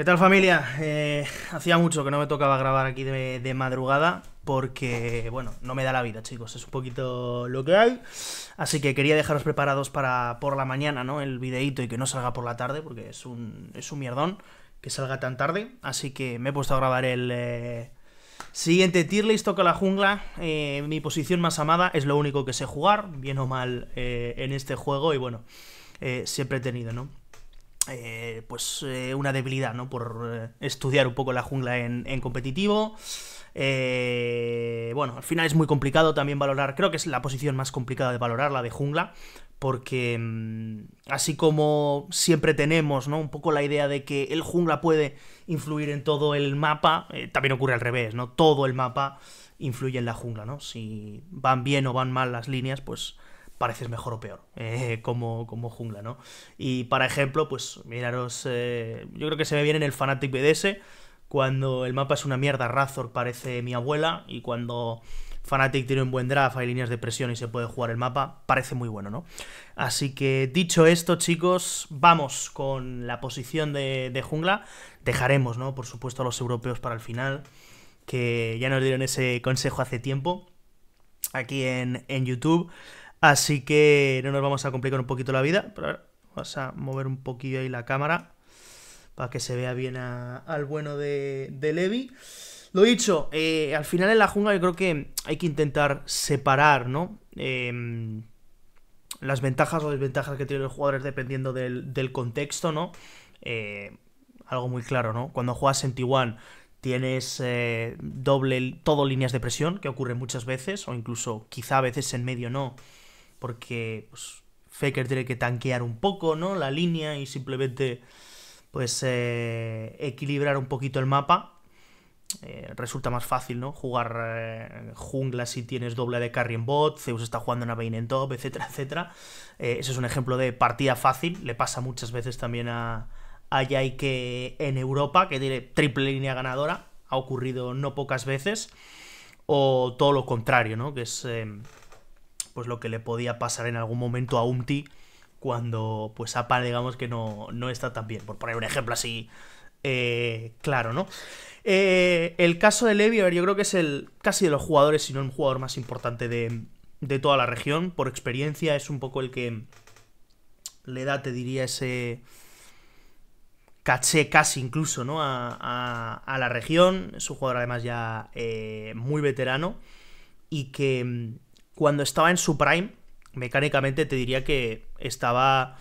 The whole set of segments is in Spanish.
¿Qué tal familia? Eh, hacía mucho que no me tocaba grabar aquí de, madrugada porque, bueno, no me da la vida, chicos. Es un poquito lo que hay. Así que quería dejaros preparados para por la mañana, ¿no? El videíto y que no salga por la tarde porque es un, es un mierdón que salga tan tarde. Así que me he puesto a grabar el... Eh, siguiente, tier list toca la jungla. Eh, mi posición más amada es lo único que sé jugar, bien o mal, en este juego. Y bueno, siempre he tenido, ¿no? Eh, pues eh, una debilidad, ¿no? Por eh, estudiar un poco la jungla en, competitivo. bueno, al final es muy complicado también valorar, creo que es la posición más complicada de valorar, la de jungla, porque mm, así como siempre tenemos, ¿no? Un poco la idea de que el jungla puede influir en todo el mapa, también ocurre al revés, ¿no? Todo el mapa influye en la jungla, ¿no? Si van bien o van mal las líneas, pues pareces mejor o peor eh, como, como jungla, ¿no? Y para ejemplo, pues miraros, eh, yo creo que se me viene en el Fanatic BDS, cuando el mapa es una mierda, Razor parece mi abuela, y cuando Fanatic tiene un buen draft, hay líneas de presión y se puede jugar el mapa, parece muy bueno, ¿no? Así que dicho esto, chicos, vamos con la posición de, de jungla. Dejaremos, ¿no? Por supuesto, a los europeos para el final, que ya nos dieron ese consejo hace tiempo aquí en, en YouTube. Así que no nos vamos a complicar un poquito la vida. Pero vamos a mover un poquillo ahí la cámara para que se vea bien al bueno de, Levi. Lo dicho, eh, al final en la jungla yo creo que hay que intentar separar, ¿no? Em, las ventajas o desventajas que tienen los jugadores dependiendo del, contexto, ¿no? Eh, algo muy claro, ¿no? Cuando juegas en T1 tienes eh, doble, todo líneas de presión, que ocurre muchas veces, o incluso quizá a veces en medio no, porque pues, Faker tiene que tanquear un poco, ¿no? La línea y simplemente pues eh, equilibrar un poquito el mapa. Eh, resulta más fácil, ¿no? Jugar eh, jungla si tienes doble de carry en bot, Zeus está jugando una Vayne en top, etcétera, etcétera. ese es un ejemplo de partida fácil, le pasa muchas veces también a, a que en Europa, que tiene triple línea ganadora, ha ocurrido no pocas veces, o todo lo contrario, ¿no? Que es em, pues lo que le podía pasar en algún momento a Umti cuando pues APA digamos que no, está tan bien, por poner un ejemplo así eh, claro, ¿no? Eh, el caso de Levi, a ver, yo creo que es el casi de los jugadores, si no un jugador más importante de, toda la región, por experiencia es un poco el que le da, te diría, ese caché casi incluso, ¿no? A, a, la región, es un jugador además ya eh, muy veterano y que cuando estaba en su prime, mecánicamente te diría que estaba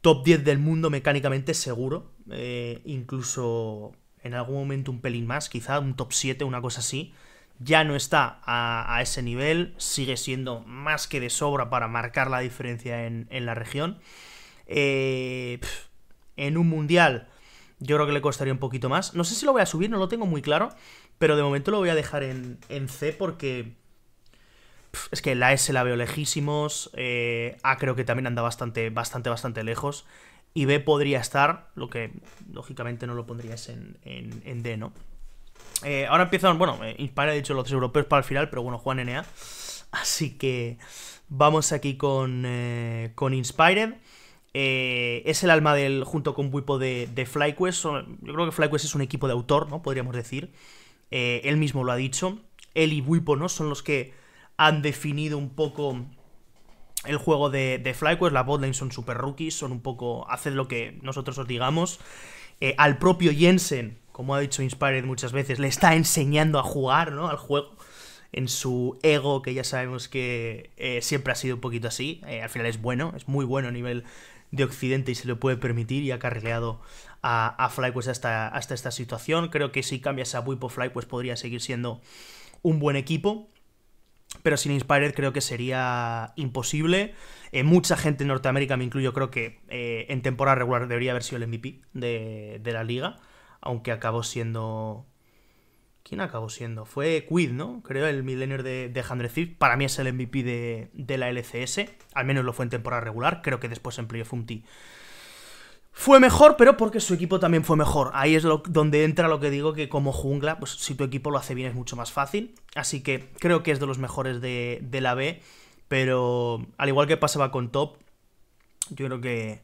top 10 del mundo mecánicamente seguro. Eh, incluso en algún momento un pelín más, quizá un top 7, una cosa así. Ya no está a, ese nivel, sigue siendo más que de sobra para marcar la diferencia en, la región. Eh, en un mundial yo creo que le costaría un poquito más. No sé si lo voy a subir, no lo tengo muy claro, pero de momento lo voy a dejar en, en C porque es que la S la veo lejísimos. Eh, A creo que también anda bastante, bastante, bastante lejos. Y B podría estar, lo que lógicamente no lo pondrías en, en, D, ¿no? Eh, ahora empiezan, bueno, Inspire eh, ha dicho los europeos para el final, pero bueno, Juan NA. Así que vamos aquí con, Inspired. es el alma del, junto con Wipo de, FlyQuest. Yo creo que FlyQuest es un equipo de autor, ¿no? Podríamos decir. él mismo lo ha dicho. Él y Wipo, ¿no? Son los que han definido un poco el juego de, de FlyQuest. Las botlane son super rookies, son un poco. haced lo que nosotros os digamos. Eh, al propio Jensen, como ha dicho Inspired muchas veces, le está enseñando a jugar, ¿no? Al juego. En su ego, que ya sabemos que eh, siempre ha sido un poquito así. Eh, al final es bueno, es muy bueno a nivel de Occidente y se lo puede permitir y ha carrileado a, a FlyQuest hasta, esta situación. Creo que si cambias a Wipo pues podría seguir siendo un buen equipo pero sin Inspired creo que sería imposible. Eh, mucha gente en Norteamérica, me incluyo, creo que eh, en temporada regular debería haber sido el MVP de, la liga, aunque acabó siendo... ¿Quién acabó siendo? Fue Quid, ¿no? Creo el Millennial de, de Thief, Para mí es el MVP de, la LCS, al menos lo fue en temporada regular, creo que después en Playoff Fumti fue mejor, pero porque su equipo también fue mejor. Ahí es donde entra lo que digo, que como jungla, pues si tu equipo lo hace bien es mucho más fácil. Así que creo que es de los mejores de, la B, pero al igual que pasaba con Top, yo creo que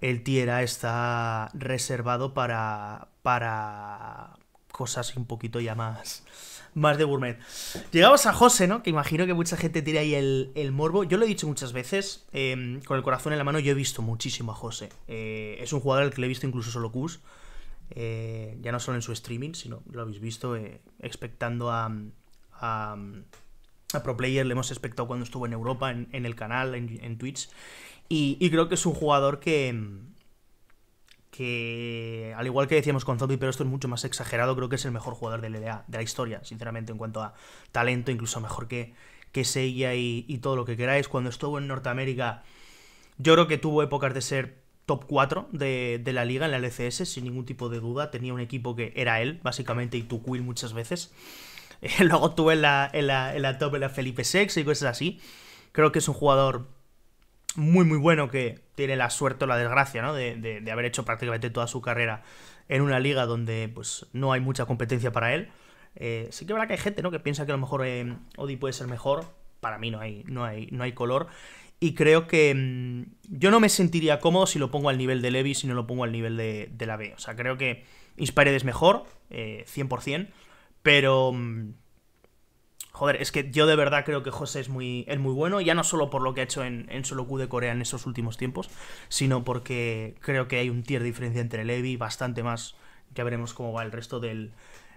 el Tierra está reservado para, para cosas un poquito ya más más de gourmet. Llegamos a José, ¿no? Que imagino que mucha gente tiene ahí el, morbo. Yo lo he dicho muchas veces, em, con el corazón en la mano, yo he visto muchísimo a José. Eh, es un jugador al que le he visto incluso solo cus eh, ya no solo en su streaming, sino lo habéis visto eh, expectando a, a, Pro Player, le hemos expectado cuando estuvo en Europa, en, el canal, en, Twitch. y creo que es un jugador que, em, que al igual que decíamos con Zombie, pero esto es mucho más exagerado, creo que es el mejor jugador de la, de la historia, sinceramente, en cuanto a talento, incluso mejor que, que Seiya y, todo lo que queráis. Cuando estuvo en Norteamérica, yo creo que tuvo épocas de ser top 4 de, la liga en la LCS, sin ningún tipo de duda. Tenía un equipo que era él, básicamente, y tu muchas veces. luego tuve la, la, top, en la Felipe Sex y cosas así. Creo que es un jugador muy, muy bueno que tiene la suerte o la desgracia, ¿no? De, de, haber hecho prácticamente toda su carrera en una liga donde, pues, no hay mucha competencia para él. Eh, sí que es verdad que hay gente, ¿no? Que piensa que a lo mejor eh, Odi puede ser mejor. Para mí no hay, no hay, no hay color. Y creo que mm, yo no me sentiría cómodo si lo pongo al nivel de Levi, si no lo pongo al nivel de, de la B. O sea, creo que Inspired es mejor, 100%, eh, pero... Mm, Joder, es que yo de verdad creo que José es muy, es muy bueno, ya no solo por lo que ha hecho en, en Solo Q de Corea en esos últimos tiempos, sino porque creo que hay un tier de diferencia entre Levi bastante más. Ya veremos cómo va el resto del,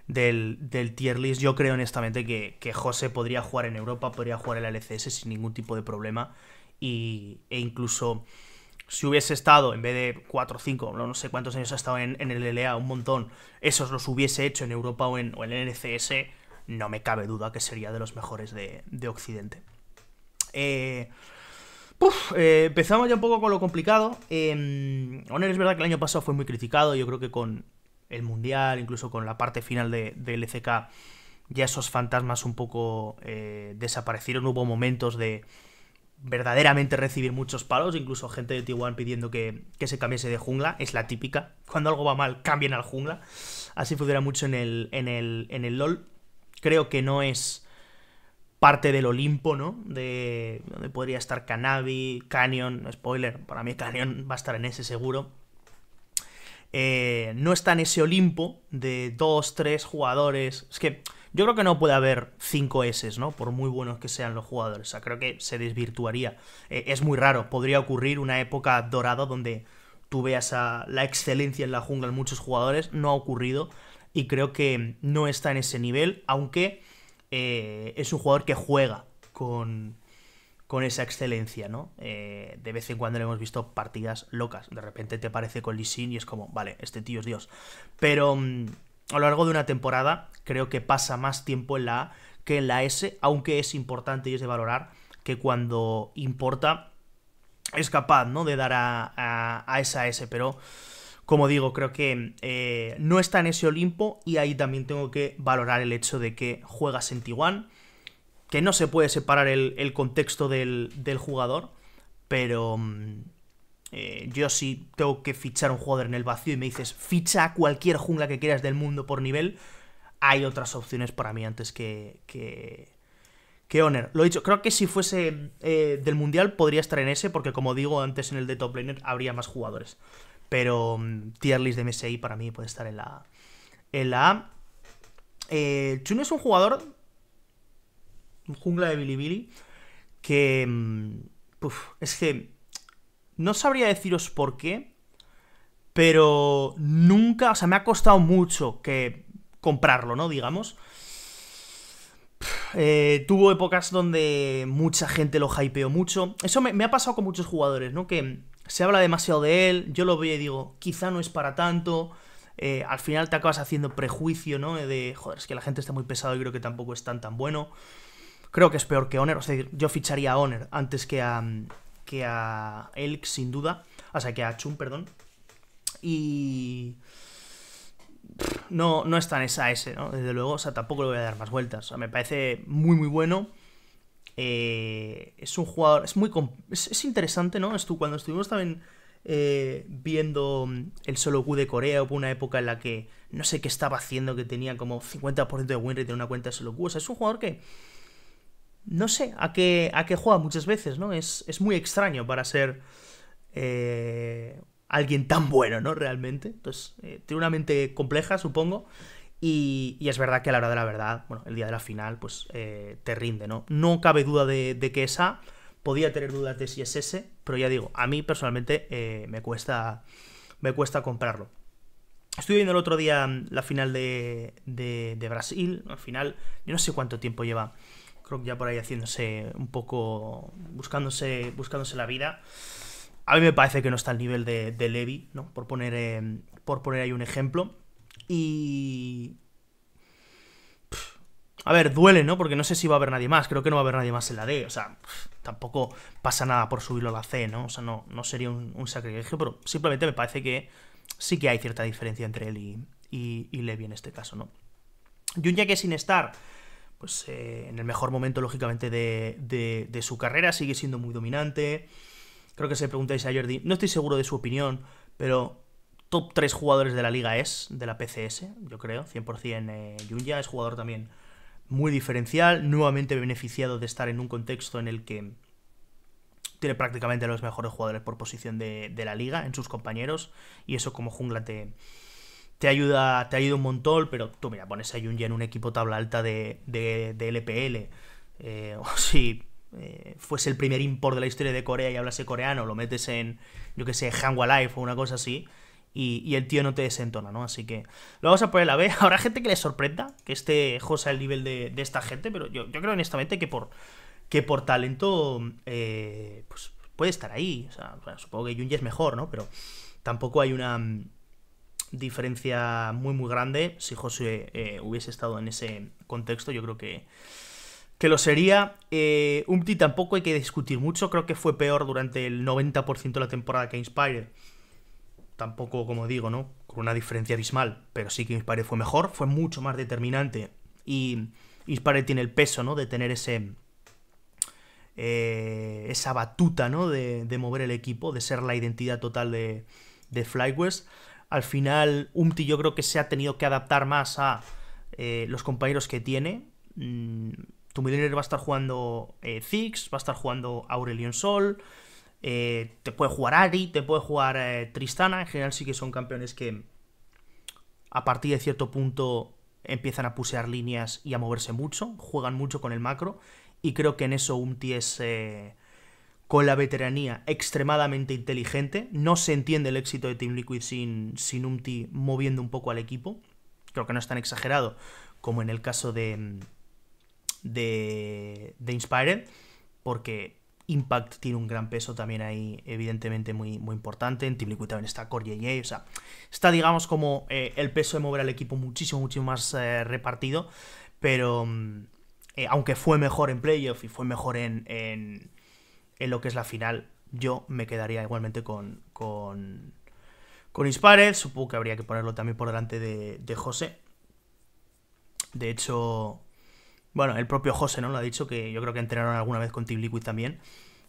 del, tier list. Yo creo honestamente que, José podría jugar en Europa, podría jugar en LCS sin ningún tipo de problema. Y, e incluso si hubiese estado, en vez de 4 o 5, no sé cuántos años ha estado en, el LA, un montón, esos los hubiese hecho en Europa o en, o en el NCS, no me cabe duda que sería de los mejores de, Occidente. Eh, eh, empezamos ya un poco con lo complicado. Honor eh, es verdad que el año pasado fue muy criticado. Yo creo que con el Mundial, incluso con la parte final del de LCK, ya esos fantasmas un poco desaparecieron. Hubo momentos de verdaderamente recibir muchos palos, incluso gente de Tijuana pidiendo que, se cambiase de jungla. Es la típica. Cuando algo va mal, cambien al jungla. Así funciona mucho en el, en el, en el LOL creo que no es parte del Olimpo, ¿no? De donde podría estar Canavi, Canyon, spoiler, para mí Canyon va a estar en ese seguro. Eh, no está en ese Olimpo de dos, tres jugadores. Es que yo creo que no puede haber cinco S, ¿no? Por muy buenos que sean los jugadores. O sea, creo que se desvirtuaría. Eh, es muy raro. Podría ocurrir una época dorada donde tú veas a la excelencia en la jungla en muchos jugadores. No ha ocurrido y creo que no está en ese nivel, aunque eh, es un jugador que juega con, esa excelencia, ¿no? Eh, de vez en cuando le hemos visto partidas locas, de repente te parece con Lee Sin y es como, vale, este tío es Dios, pero mm, a lo largo de una temporada creo que pasa más tiempo en la A que en la S, aunque es importante y es de valorar que cuando importa es capaz, ¿no? De dar a, a, a esa S, pero como digo, creo que eh, no está en ese Olimpo y ahí también tengo que valorar el hecho de que juegas en Tiguan, que no se puede separar el, contexto del, jugador, pero mm, eh, yo sí tengo que fichar un jugador en el vacío y me dices, ficha a cualquier jungla que quieras del mundo por nivel, hay otras opciones para mí antes que... que Honor, lo dicho, creo que si fuese eh, del Mundial podría estar en ese, porque como digo antes en el de Top Laner habría más jugadores. Pero mm, tier list de MSI para mí puede estar en la, en la A. Eh, es un jugador, un jungla de Bilibili, que... Mm, es que no sabría deciros por qué, pero nunca, o sea, me ha costado mucho que comprarlo, ¿no? Digamos. Eh, tuvo épocas donde mucha gente lo hypeó mucho. Eso me, ha pasado con muchos jugadores, ¿no? Que se habla demasiado de él, yo lo veo y digo, quizá no es para tanto, eh, al final te acabas haciendo prejuicio, ¿no? De, joder, es que la gente está muy pesada y creo que tampoco es tan tan bueno. Creo que es peor que Honor, o sea, yo ficharía a Honor antes que a, que a Elk, sin duda, o sea, que a Chun, perdón. Y... No, no es tan esa ese, ¿no? Desde luego, o sea, tampoco le voy a dar más vueltas. O sea, me parece muy, muy bueno. Eh, es un jugador, es muy... Es, interesante, ¿no? cuando estuvimos también eh, viendo mm, el solo Q de Corea, hubo una época en la que no sé qué estaba haciendo, que tenía como 50% de winrate en una cuenta de solo Q. O sea, es un jugador que... No sé a qué, a qué juega muchas veces, ¿no? Es, es muy extraño para ser eh, alguien tan bueno, ¿no? Realmente. Entonces, tiene una mente compleja, supongo. Y, es verdad que a la hora de la verdad, bueno, el día de la final, pues eh, te rinde, ¿no? No cabe duda de, que es A. Podía tener dudas de si es ese pero ya digo, a mí personalmente eh, me, cuesta, me cuesta comprarlo. Estuve viendo el otro día mm, la final de, de, Brasil. Al final, yo no sé cuánto tiempo lleva. Creo que ya por ahí haciéndose un poco. buscándose, buscándose la vida. A mí me parece que no está al nivel de, Levi, ¿no? Por poner, eh, por poner ahí un ejemplo. Y... A ver, duele, ¿no? Porque no sé si va a haber nadie más. Creo que no va a haber nadie más en la D. O sea, tampoco pasa nada por subirlo a la C, ¿no? O sea, no, no sería un, sacrilegio, pero simplemente me parece que sí que hay cierta diferencia entre él y, y, Levi en este caso, ¿no? Junya que sin estar, pues eh, en el mejor momento, lógicamente, de, de, su carrera, sigue siendo muy dominante. Creo que se preguntáis a Jordi, no estoy seguro de su opinión, pero top 3 jugadores de la liga es, de la PCS, yo creo, 100% eh, Yunya, es jugador también muy diferencial, nuevamente beneficiado de estar en un contexto en el que tiene prácticamente los mejores jugadores por posición de, la liga en sus compañeros, y eso como jungla te, te ayuda, te ayuda un montón, pero tú mira, pones a Junya en un equipo tabla alta de, de, LPL, eh, o si eh, fuese el primer import de la historia de Corea y hablase coreano, lo metes en, yo que sé, Hangwa Life o una cosa así, y, el tío no te desentona, ¿no? Así que lo vamos a poner a la B. Habrá gente que le sorprenda que este José al nivel de, esta gente, pero yo, creo honestamente que por, que por talento eh, pues puede estar ahí. O sea, supongo que Junji es mejor, ¿no? Pero tampoco hay una mm, diferencia muy muy grande. Si José eh, hubiese estado en ese contexto, yo creo que, que lo sería. Eh, tampoco hay que discutir mucho. Creo que fue peor durante el 90% de la temporada que Inspire tampoco, como digo, ¿no? Con una diferencia abismal, pero sí que Ispare fue mejor, fue mucho más determinante. Y Ispare tiene el peso, ¿no? De tener ese. Eh, esa batuta, ¿no? De, de, mover el equipo, de ser la identidad total de, de Flywest. Al final, Umti yo creo que se ha tenido que adaptar más a eh, los compañeros que tiene. Mm, Tumidiner va a estar jugando eh, Ziggs, va a estar jugando Aurelion Sol. Eh, te puede jugar Ari, te puede jugar eh, Tristana. En general sí que son campeones que a partir de cierto punto empiezan a pusear líneas y a moverse mucho. Juegan mucho con el macro. Y creo que en eso Umti es eh, con la veteranía extremadamente inteligente. No se entiende el éxito de Team Liquid sin, sin Umti moviendo un poco al equipo. Creo que no es tan exagerado como en el caso de, mm, de, de Inspired. Porque Impact tiene un gran peso también ahí, evidentemente muy, muy importante. En Team Liquid también está Core O sea, está, digamos, como eh, el peso de mover al equipo muchísimo, muchísimo más eh, repartido. Pero mm, eh, aunque fue mejor en playoff y fue mejor en, en, lo que es la final, yo me quedaría igualmente con, con, con Ispared. Supongo que habría que ponerlo también por delante de, de José. De hecho, bueno, el propio José, ¿no? Lo ha dicho, que yo creo que entrenaron alguna vez con Team Liquid también.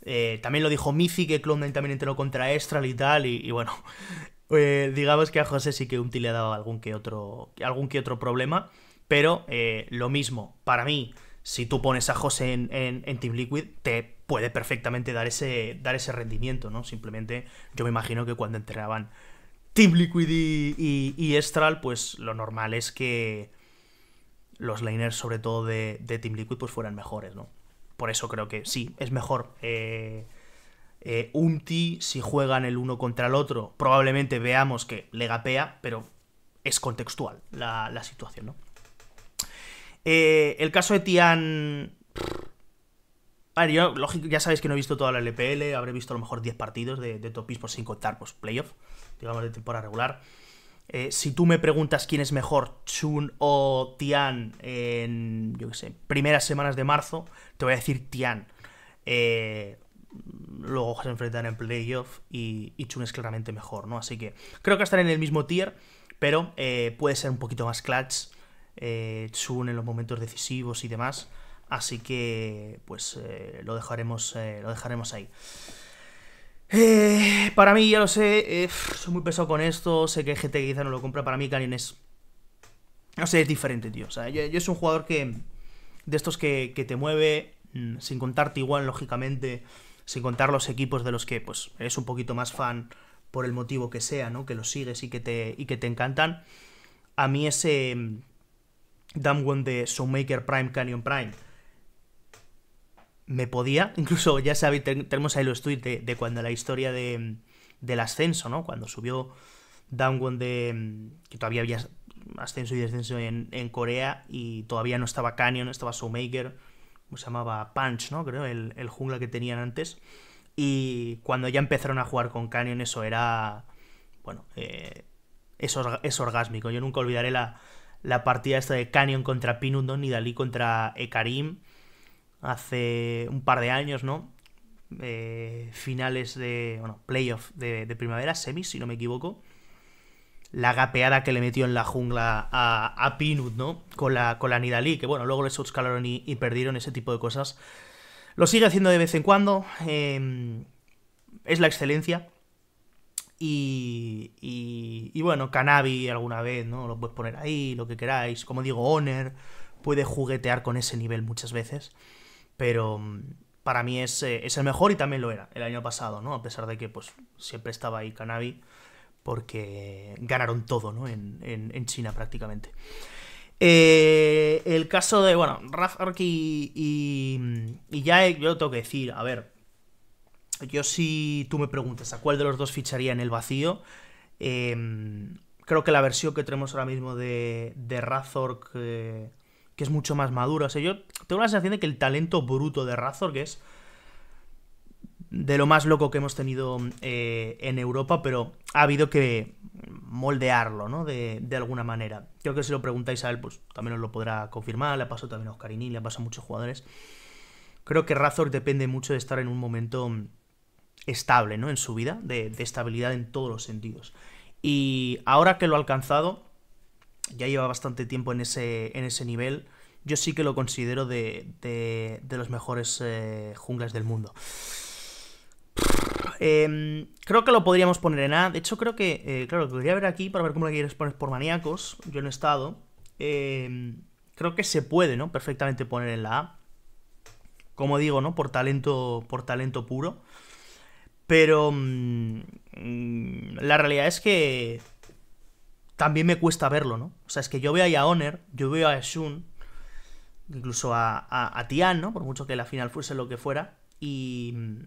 Eh, también lo dijo Miffy, que Clonden también entrenó contra Estral y tal, y, bueno, eh, digamos que a José sí que Unti le ha dado algún que otro, algún que otro problema, pero eh, lo mismo, para mí, si tú pones a José en, Team Liquid, te puede perfectamente dar ese, dar ese rendimiento, ¿no? Simplemente yo me imagino que cuando entrenaban Team Liquid y, y Estral, pues lo normal es que los liners, sobre todo de, Team Liquid, pues fueran mejores, ¿no? Por eso creo que sí, es mejor. Eh, eh, un eh, si juegan el uno contra el otro, probablemente veamos que legapea, pero es contextual la, situación, ¿no? Eh, el caso de Tian. A yo, lógico, ya sabéis que no he visto toda la LPL, habré visto a lo mejor 10 partidos de, de Topis por sin contar, pues playoff, digamos, de temporada regular. Eh, si tú me preguntas quién es mejor, Chun o Tian, en, primeras semanas de marzo, te voy a decir Tian. Eh, luego se enfrentan en playoff y, Chun es claramente mejor, ¿no? Así que creo que están en el mismo tier, pero eh, puede ser un poquito más clutch Chun en los momentos decisivos y demás. Así que, pues, lo, dejaremos, lo dejaremos ahí. Eh, para mí, ya lo sé, eh, soy muy pesado con esto, sé que GT quizá no lo compra, para mí Canyon es... No sé, es diferente, tío. O sea, yo, soy es un jugador que... De estos que, te mueve, mm, sin contarte igual, lógicamente, sin contar los equipos de los que, pues, es un poquito más fan por el motivo que sea, ¿no? Que los sigues y que te, y que te encantan. A mí ese... Mm, Damwon de Soulmaker Prime, Canyon Prime me podía, incluso ya sabéis, tenemos ahí los tweets de, cuando la historia del ascenso, ¿no? Cuando subió Downwon de. que todavía había ascenso y descenso en, Corea y todavía no estaba Canyon, estaba Showmaker, se llamaba Punch, ¿no? Creo, el, el jungla que tenían antes. Y cuando ya empezaron a jugar con Canyon, eso era. Bueno, eh, es, orgásmico. Yo nunca olvidaré la, la partida esta de Canyon contra Pinundon y Dalí contra Ekarim hace un par de años, ¿no? Eh, finales de, bueno, playoff de, primavera, semis, si no me equivoco. La gapeada que le metió en la jungla a, a Pinut, ¿no? Con la, con la que bueno, luego le subscalaron y, perdieron ese tipo de cosas. Lo sigue haciendo de vez en cuando. Em, es la excelencia. Y, y, y, bueno, Canabi alguna vez, ¿no? Lo puedes poner ahí, lo que queráis. Como digo, Honor puede juguetear con ese nivel muchas veces pero mm, para mí eh, es, el mejor y también lo era el año pasado, ¿no? A pesar de que pues siempre estaba ahí Canabi porque ganaron todo, ¿no? En, China prácticamente. Eh, el caso de, bueno, Raf y, y, yo tengo que decir, a ver, yo si tú me preguntas a cuál de los dos ficharía en el vacío, em, creo que la versión que tenemos ahora mismo de, de Razork eh, que es mucho más maduro. O sea, yo tengo la sensación de que el talento bruto de Razor, que es de lo más loco que hemos tenido eh, en Europa, pero ha habido que moldearlo, ¿no? De, alguna manera. Creo que si lo preguntáis a él, pues también os lo podrá confirmar. Le ha pasado también a Oscarini, le ha pasado a muchos jugadores. Creo que Razor depende mucho de estar en un momento estable, ¿no? En su vida, de estabilidad en todos los sentidos. Y ahora que lo ha alcanzado, ya lleva bastante tiempo en ese, en ese nivel. Yo sí que lo considero de, los mejores eh, junglas del mundo. Em, creo que lo podríamos poner en A. De hecho, creo que, eh, claro, lo ver aquí para ver cómo lo quieres poner por maníacos. Yo no he estado. Em, creo que se puede, ¿no? Perfectamente poner en la A. Como digo, ¿no? Por talento, por talento puro. Pero mm, mm, la realidad es que también me cuesta verlo, ¿no? O sea, es que yo veo ahí a Honor, yo veo a Shun, incluso a, a, Tian, ¿no? Por mucho que la final fuese lo que fuera, y mm,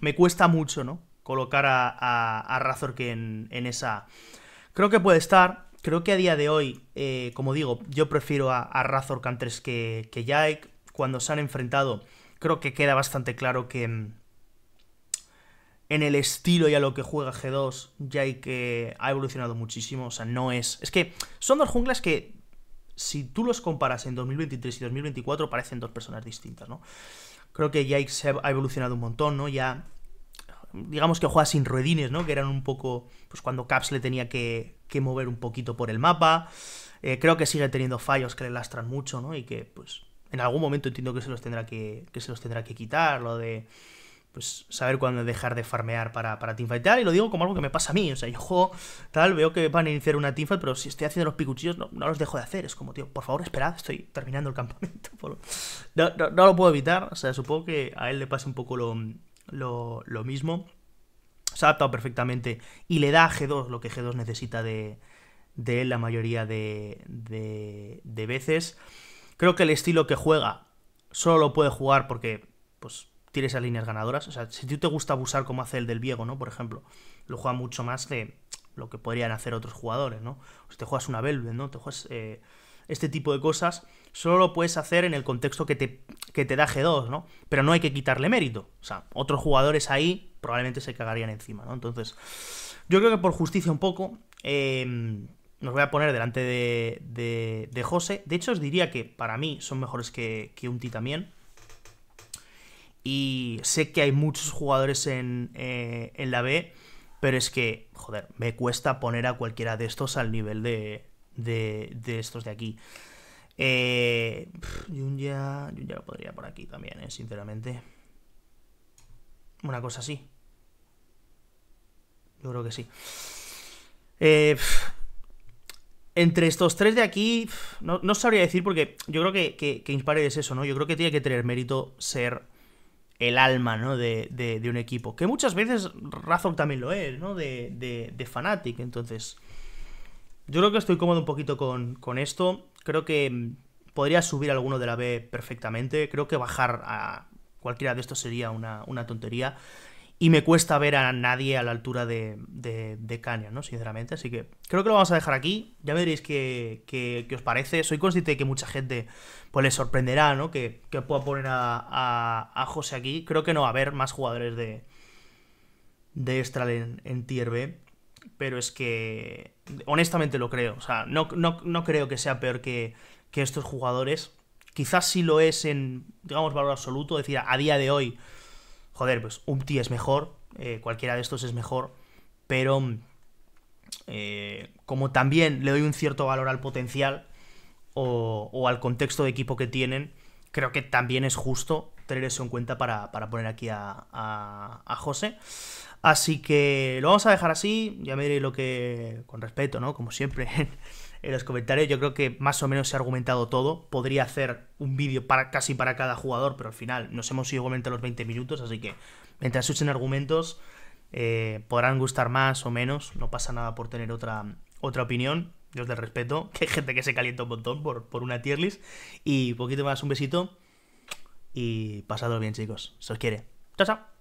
me cuesta mucho, ¿no? Colocar a, a, a que en, esa... Creo que puede estar, creo que a día de hoy, eh, como digo, yo prefiero a, a que antes que, que Cuando se han enfrentado, creo que queda bastante claro que mm, en el estilo y a lo que juega G2, ya hay que ha evolucionado muchísimo. O sea, no es. Es que son dos junglas que, si tú los comparas en 2023 y 2024, parecen dos personas distintas, ¿no? Creo que Jake se ha evolucionado un montón, ¿no? Ya. Digamos que juega sin ruedines, ¿no? Que eran un poco. Pues cuando Caps le tenía que, mover un poquito por el mapa. Eh, creo que sigue teniendo fallos que le lastran mucho, ¿no? Y que, pues. En algún momento entiendo que se los tendrá que se los tendrá que quitar. Lo de pues saber cuándo dejar de farmear para, para tal... Y lo digo como algo que me pasa a mí. O sea, yo juego tal, veo que van a iniciar una teamfight, pero si estoy haciendo los picuchillos, no, no los dejo de hacer. Es como, tío, por favor, esperad, estoy terminando el campamento. No, lo puedo evitar. O sea, supongo que a él le pasa un poco lo, lo, lo mismo. Se ha adaptado perfectamente y le da a G2 lo que G2 necesita de, de él la mayoría de, de, de veces. Creo que el estilo que juega solo lo puede jugar porque, pues esas líneas ganadoras. O sea, si tú te gusta abusar como hace el del Viego, ¿no? Por ejemplo, lo juega mucho más de lo que podrían hacer otros jugadores, ¿no? O si te juegas una Velvet, ¿no? Te juegas eh, este tipo de cosas, solo lo puedes hacer en el contexto que te, que te da G2, ¿no? Pero no hay que quitarle mérito. O sea, otros jugadores ahí probablemente se cagarían encima, ¿no? Entonces, yo creo que por justicia un poco, em, nos voy a poner delante de, de, de, José. De hecho, os diría que para mí son mejores que, que Unti también. Y sé que hay muchos jugadores eh, en, la B, pero es que, joder, me cuesta poner a cualquiera de estos al nivel de, de, de estos de aquí. Eh, Junya, Junya lo podría por aquí también, eh, sinceramente. Una cosa así. Yo creo que sí. Eh, entre estos tres de aquí, no, sabría decir porque yo creo que, que, que es eso, ¿no? Yo creo que tiene que tener mérito ser el alma ¿no? de, de, un equipo. Que muchas veces Razor también lo es, ¿no? De, de, de Fanatic. Entonces, yo creo que estoy cómodo un poquito con, esto. Creo que mm, podría subir alguno de la B perfectamente. Creo que bajar a cualquiera de estos sería una, una tontería y me cuesta ver a nadie a la altura de, de, de Canyon, ¿no? Sinceramente, así que creo que lo vamos a dejar aquí. Ya veréis diréis qué, qué, os parece. Soy consciente de que mucha gente pues les sorprenderá, ¿no? Que, que pueda poner a, a, a, José aquí. Creo que no va a haber más jugadores de, de Estral en, en, Tier B. Pero es que, honestamente lo creo. O sea, no, no, creo que sea peor que, que estos jugadores. Quizás sí lo es en, digamos, valor absoluto. Es decir, a día de hoy joder, pues Upti es mejor, eh, cualquiera de estos es mejor, pero eh, como también le doy un cierto valor al potencial o, al contexto de equipo que tienen, creo que también es justo tener eso en cuenta para, poner aquí a, José. Así que lo vamos a dejar así, ya me diré lo que, con respeto, ¿no? Como siempre, en los comentarios. Yo creo que más o menos se ha argumentado todo. Podría hacer un vídeo para, casi para cada jugador, pero al final nos hemos ido igualmente los 20 minutos, así que mientras escuchen argumentos eh, podrán gustar más o menos. No pasa nada por tener otra, otra opinión. Dios del respeto, que hay gente que se calienta un montón por, por una tier list. Y poquito más, un besito. Y pasadlo bien, chicos. Se os quiere. Chao, chao.